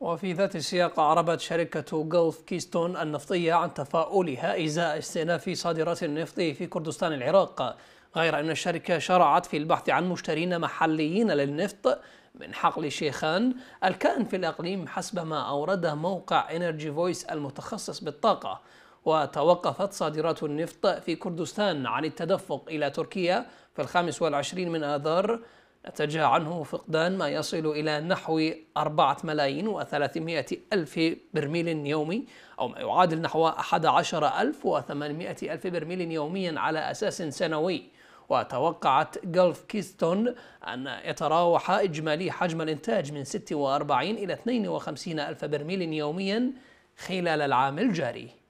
وفي ذات السياق أعربت شركة غولف كيستون النفطية عن تفاؤلها إزاء استئناف صادرات النفط في كردستان العراق غير أن الشركة شرعت في البحث عن مشترين محليين للنفط من حقل شيخان الكائن في الأقليم حسب ما أورده موقع إنرجي فويس المتخصص بالطاقة وتوقفت صادرات النفط في كردستان عن التدفق إلى تركيا في الخامس والعشرين من آذار نتج عنه فقدان ما يصل إلى نحو أربعة ملايين وثلاثمائة ألف برميل يومي أو ما يعادل نحو عشر ألف برميل يوميا على أساس سنوي وتوقعت جولف كيستون أن يتراوح إجمالي حجم الإنتاج من 46 إلى 52 ألف برميل يوميا خلال العام الجاري